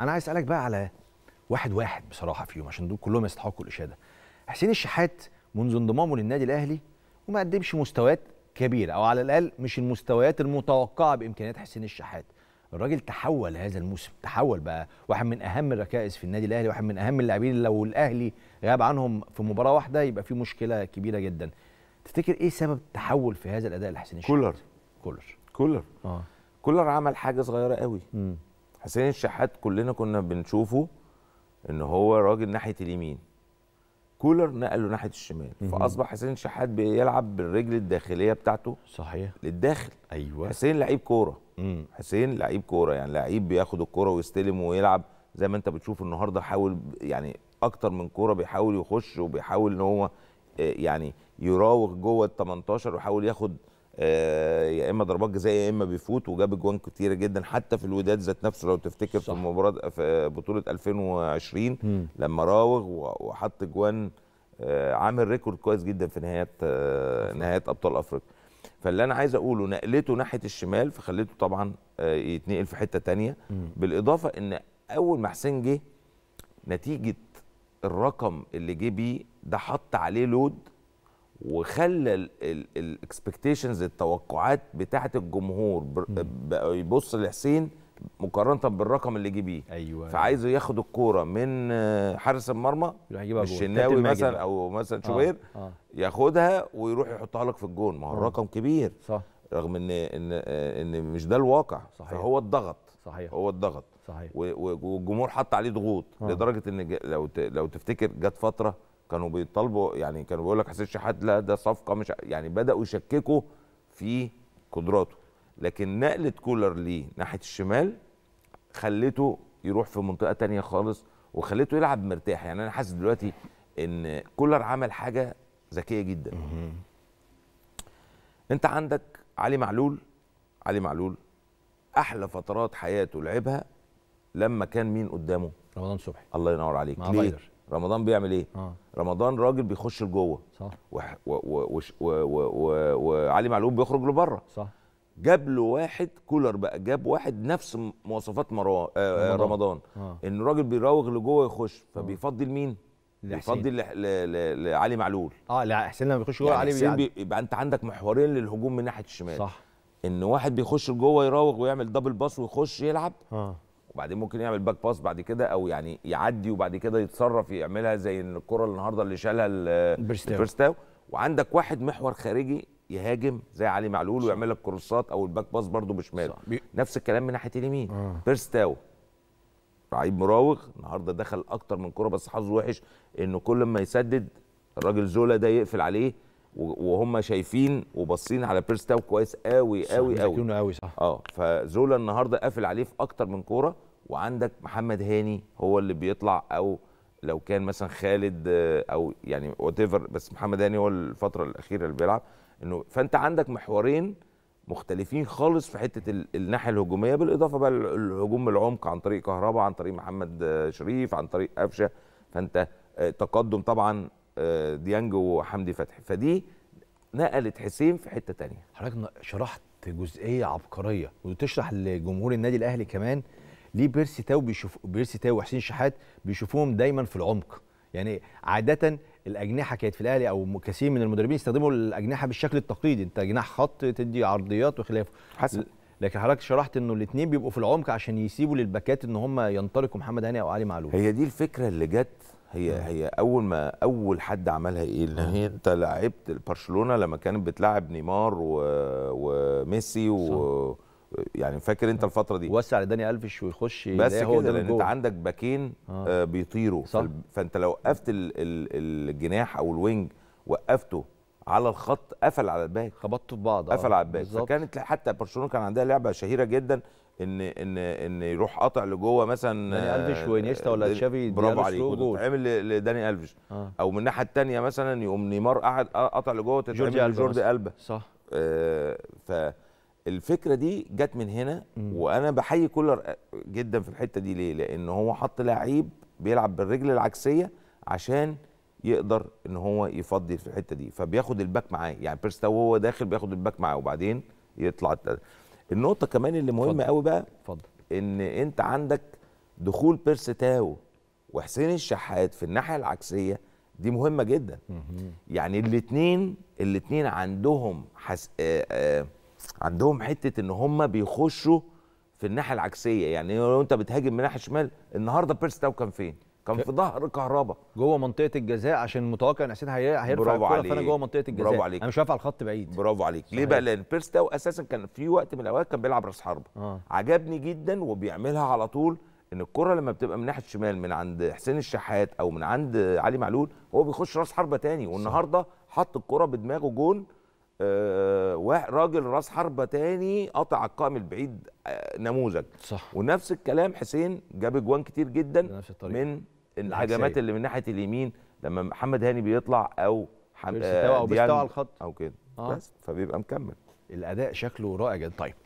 انا عايز اسالك بقى على واحد واحد بصراحه فيهم عشان دول كلهم يستحقوا الاشاده حسين الشحات منذ انضمامه للنادي الاهلي وما قدمش مستويات كبيره او على الاقل مش المستويات المتوقعه بامكانيات حسين الشحات الراجل تحول هذا الموسم تحول بقى واحد من اهم الركائز في النادي الاهلي واحد من اهم اللاعبين اللي لو الاهلي غاب عنهم في مباراه واحده يبقى في مشكله كبيره جدا تفتكر ايه سبب التحول في هذا الاداء لحسين الشحات كولر كولر كولر اه كولر عمل حاجه صغيره قوي حسين الشحات كلنا كنا بنشوفه ان هو راجل ناحيه اليمين كولر نقله ناحيه الشمال فاصبح حسين الشحات بيلعب بالرجل الداخليه بتاعته صحيح للداخل ايوه حسين لعيب كوره حسين لعيب كوره يعني لعيب بياخد الكوره ويستلم ويلعب زي ما انت بتشوف النهارده حاول يعني اكتر من كوره بيحاول يخش وبيحاول ان هو آه، يعني يراوغ جوه ال 18 ويحاول ياخد آه، يا اما ضربات جزاء يا اما بيفوت وجاب اجوان كتيره جدا حتى في الوداد ذات نفسه لو تفتكر صح. في مباراه في بطوله 2020 م. لما راوغ وحط اجوان آه، عامل ريكورد كويس جدا في نهايات آه، نهايات ابطال افريقيا فاللي انا عايز اقوله نقلته ناحيه الشمال فخليته طبعا يتنقل في حته تانية م. بالاضافه ان اول ما حسين جه نتيجه الرقم اللي جه بيه ده حط عليه لود وخلى الاكسبكتيشنز التوقعات بتاعه الجمهور بقى يبص لحسين مقارنه بالرقم اللي جه بيه ايوه فعايزه ياخد الكوره من حارس المرمى الشناوي مثلا او مثلا آه، شوبير آه. آه. ياخدها ويروح يحطها لك في الجون ما هو الرقم كبير صح رغم ان ان ان مش ده الواقع صحيح. فهو الضغط صحيح هو الضغط صحيح والجمهور حط عليه ضغوط آه. لدرجه ان لو لو تفتكر جت فتره كانوا بيطالبوا يعني كانوا بيقول لك حسين شحات لا ده صفقه مش يعني بداوا يشككوا في قدراته لكن نقله كولر ليه ناحيه الشمال خلته يروح في منطقه تانية خالص وخليته يلعب مرتاح يعني انا حاسس دلوقتي ان كولر عمل حاجه ذكيه جدا انت عندك علي معلول علي معلول احلى فترات حياته لعبها لما كان مين قدامه رمضان صبحي الله ينور عليك مع ليه؟ بايدر. رمضان بيعمل ايه؟ آه. رمضان راجل بيخش لجوه صح وعلي معلول بيخرج لبره صح جاب له واحد كولر بقى جاب واحد نفس مواصفات مرو... آه،, آه رمضان, رمضان. آه. ان الراجل بيراوغ لجوه يخش آه. فبيفضل مين؟ بيفضل لعلي معلول اه لا حسين لما بيخش جوه يعني علي يعني بيعدي يبقى انت عندك محورين للهجوم من ناحيه الشمال صح ان واحد بيخش لجوه يراوغ ويعمل دبل باص ويخش يلعب آه. وبعدين ممكن يعمل باك باس بعد كده او يعني يعدي وبعد كده يتصرف يعملها زي الكره النهارده اللي شالها البرستاو وعندك واحد محور خارجي يهاجم زي علي معلول ويعمل لك كروسات او الباك باس برده بشماله نفس الكلام من ناحيه اليمين آه. بيرستاو لعيب مراوغ النهارده دخل اكتر من كره بس حظه وحش انه كل ما يسدد الراجل زولا ده يقفل عليه وهم شايفين وباصين على بيرس تاو كويس قوي قوي قوي قوي صح اه فزولا النهارده قافل عليه في اكتر من كوره وعندك محمد هاني هو اللي بيطلع او لو كان مثلا خالد آه، او يعني وات بس محمد هاني هو الفتره الاخيره اللي بيلعب انه فانت عندك محورين مختلفين خالص في حته الناحيه الهجوميه بالاضافه بقى الهجوم العمق عن طريق كهربا عن طريق محمد شريف عن طريق قفشه فانت آه، تقدم طبعا آه، ديانج وحمدي فتحي فدي نقلت حسين في حته تانية حضرتك شرحت جزئيه عبقريه وتشرح لجمهور النادي الاهلي كمان ليه بيرسي تاو بيشوف بيرسي تاو وحسين شحات بيشوفوهم دايما في العمق يعني عاده الاجنحه كانت في الاهلي او كثير من المدربين يستخدموا الاجنحه بالشكل التقليدي انت جناح خط تدي عرضيات وخلافه حسن لكن حضرتك شرحت انه الاثنين بيبقوا في العمق عشان يسيبوا للباكات ان هم ينطلقوا محمد هاني او علي معلول هي دي الفكره اللي جت هي م. هي اول ما اول حد عملها ايه اللي هي انت لعبت برشلونه لما كانت بتلعب نيمار و... وميسي و... يعني فاكر انت الفتره دي وسع لداني الفش ويخش بس كده لان انت عندك باكين آه. آه، بيطيروا صح. فانت لو وقفت الجناح او الوينج وقفته على الخط قفل على الباك خبطته في بعض آه. قفل آه. على الباك فكانت حتى برشلونه كان عندها لعبه شهيره جدا ان ان ان يروح قاطع لجوه مثلا داني الفيش وانيستا ولا آه، تشافي برافو عليك وتتعمل لداني الفيش آه. او من الناحيه الثانيه مثلا يقوم نيمار قاعد قاطع لجوه تتعمل لجوردي البا صح آه فالفكره دي جت من هنا م. وانا بحيي كولر جدا في الحته دي ليه؟ لان هو حط لعيب بيلعب بالرجل العكسيه عشان يقدر ان هو يفضي في الحته دي فبياخد الباك معاه يعني بيرستاو وهو داخل بياخد الباك معاه وبعدين يطلع التلاتة. النقطه كمان اللي مهمه قوي بقى اتفضل ان انت عندك دخول بيرس تاو وحسين الشحات في الناحيه العكسيه دي مهمه جدا يعني الاثنين الاثنين عندهم حس... آآ آآ عندهم حته ان هما بيخشوا في الناحيه العكسيه يعني لو انت بتهاجم من ناحيه الشمال النهارده بيرس تاو كان فين كان في ظهر كهربا جوه منطقه الجزاء عشان متوقع ان حسين هيرفع الكوره فانا جوه منطقه الجزاء برافو عليك انا مش على الخط بعيد برافو عليك ليه بقى لان بيرس تاو اساسا كان في وقت من الاوقات كان بيلعب راس حربه آه. عجبني جدا وبيعملها على طول ان الكره لما بتبقى من ناحيه الشمال من عند حسين الشحات او من عند علي معلول هو بيخش راس حربه تاني والنهارده حط الكره بدماغه جون آه راجل راس حربة تاني قطع القائم البعيد آه نموذج صح ونفس الكلام حسين جاب اجوان كتير جدا من الهجمات اللي من ناحيه اليمين لما محمد هاني بيطلع او حم... آه او بيستوى على الخط او كده آه. بس فبيبقى مكمل الاداء شكله رائع جدا طيب